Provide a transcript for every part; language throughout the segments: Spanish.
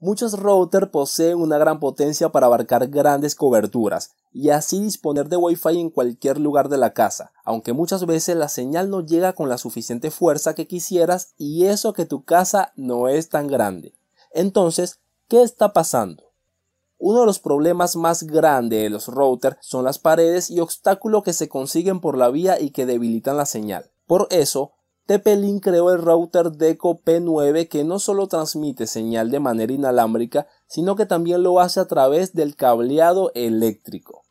Muchos routers poseen una gran potencia para abarcar grandes coberturas y así disponer de Wi-Fi en cualquier lugar de la casa, aunque muchas veces la señal no llega con la suficiente fuerza que quisieras y eso que tu casa no es tan grande. Entonces, ¿qué está pasando? Uno de los problemas más grandes de los routers son las paredes y obstáculos que se consiguen por la vía y que debilitan la señal. Por eso, TP-Link creó el router DECO P9 que no solo transmite señal de manera inalámbrica, sino que también lo hace a través del cableado eléctrico.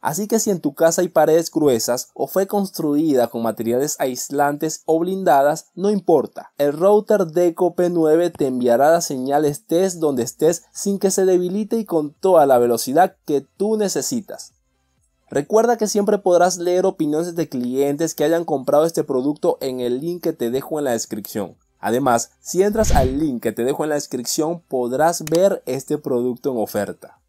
Así que si en tu casa hay paredes gruesas o fue construida con materiales aislantes o blindadas, no importa. El router DECO P9 te enviará la señal estés donde estés sin que se debilite y con toda la velocidad que tú necesitas. Recuerda que siempre podrás leer opiniones de clientes que hayan comprado este producto en el link que te dejo en la descripción. Además, si entras al link que te dejo en la descripción podrás ver este producto en oferta.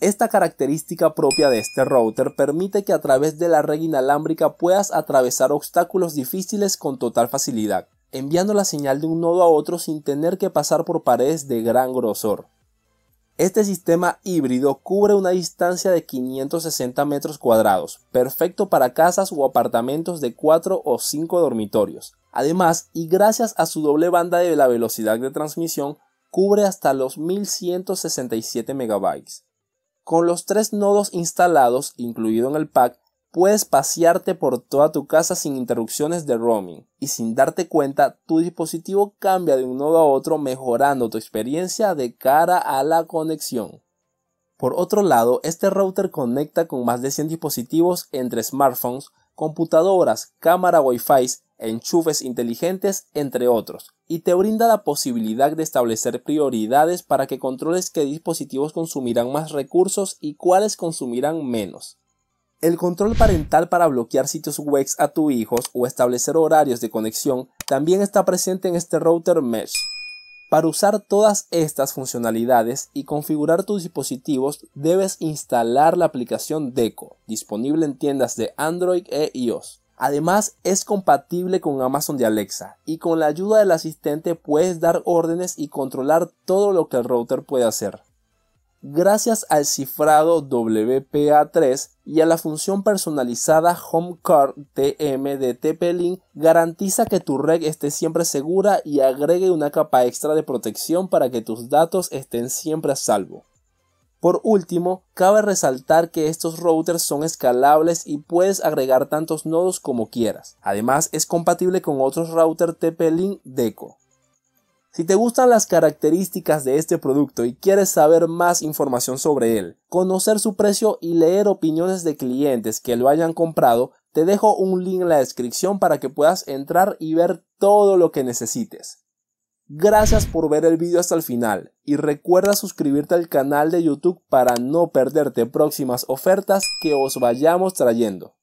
Esta característica propia de este router permite que a través de la red inalámbrica puedas atravesar obstáculos difíciles con total facilidad, enviando la señal de un nodo a otro sin tener que pasar por paredes de gran grosor. Este sistema híbrido cubre una distancia de 560 metros cuadrados, perfecto para casas o apartamentos de 4 o 5 dormitorios. Además, y gracias a su doble banda de la velocidad de transmisión, cubre hasta los 1167 MB. Con los tres nodos instalados, incluido en el pack, Puedes pasearte por toda tu casa sin interrupciones de roaming y sin darte cuenta tu dispositivo cambia de un nodo a otro mejorando tu experiencia de cara a la conexión. Por otro lado, este router conecta con más de 100 dispositivos entre smartphones, computadoras, cámara Wi-Fi, enchufes inteligentes, entre otros, y te brinda la posibilidad de establecer prioridades para que controles qué dispositivos consumirán más recursos y cuáles consumirán menos. El control parental para bloquear sitios web a tus hijos o establecer horarios de conexión también está presente en este router mesh. Para usar todas estas funcionalidades y configurar tus dispositivos debes instalar la aplicación Deco, disponible en tiendas de Android e iOS. Además es compatible con Amazon de Alexa y con la ayuda del asistente puedes dar órdenes y controlar todo lo que el router puede hacer gracias al cifrado WPA3 y a la función personalizada Homecard TM de TP-Link garantiza que tu red esté siempre segura y agregue una capa extra de protección para que tus datos estén siempre a salvo. Por último, cabe resaltar que estos routers son escalables y puedes agregar tantos nodos como quieras. Además, es compatible con otros routers TP-Link Deco. Si te gustan las características de este producto y quieres saber más información sobre él, conocer su precio y leer opiniones de clientes que lo hayan comprado, te dejo un link en la descripción para que puedas entrar y ver todo lo que necesites. Gracias por ver el video hasta el final y recuerda suscribirte al canal de YouTube para no perderte próximas ofertas que os vayamos trayendo.